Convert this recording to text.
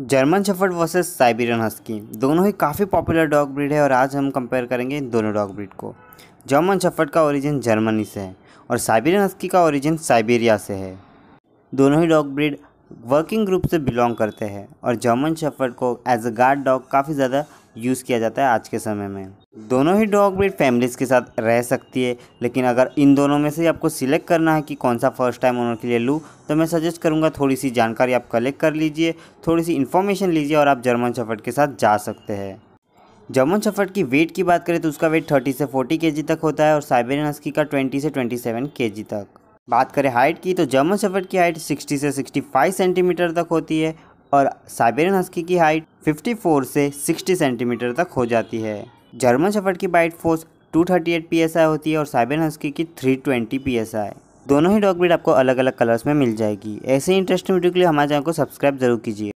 German shepherd versus Siberian husky दोनों ही काफ़ी पॉपुलर डॉग ब्रीड है और आज हम कंपेयर करेंगे इन दोनों डॉग ब्रीड को जर्मन शेफर्ड का ओरिजिन जर्मनी से है और साइबेरियन हस्की का ओरिजिन साइबेरिया से है दोनों ही डॉग ब्रीड वर्किंग ग्रुप से बिलोंग करते हैं और जर्मन शेफर्ड को एज अ गार्ड डॉग काफ़ी ज़्यादा यूज़ किया जाता है आज के समय में दोनों ही डॉग ब्रीड फैमिलीज़ के साथ रह सकती है लेकिन अगर इन दोनों में से आपको सिलेक्ट करना है कि कौन सा फर्स्ट टाइम ओनर के लिए लूँ तो मैं सजेस्ट करूँगा थोड़ी सी जानकारी आप कलेक्ट कर लीजिए थोड़ी सी इन्फॉर्मेशन लीजिए और आप जर्मन शफर्ट के साथ जा सकते हैं जर्मन शफर्ट की वेट की बात करें तो उसका वेट 30 से 40 के तक होता है और साइबेरियन हस्की का 20 से 27 के तक बात करें हाइट की तो जर्मन शफर्ट की हाइट 60 से 65 सेंटीमीटर तक होती है और साइबेरियन हस्की की हाइट 54 से 60 सेंटीमीटर तक हो जाती है जर्मन शफर्ड की बाइट फोर्स 238 पीएसआई होती है और साइबेरियन हस्की की 320 आई दोनों ही डॉग ब्रीड आपको अलग अलग कलर्स में मिल जाएगी ऐसे इंटरेस्टिंग वीडियो के लिए हमारे चैनल को सब्सक्राइब जरूर कीजिए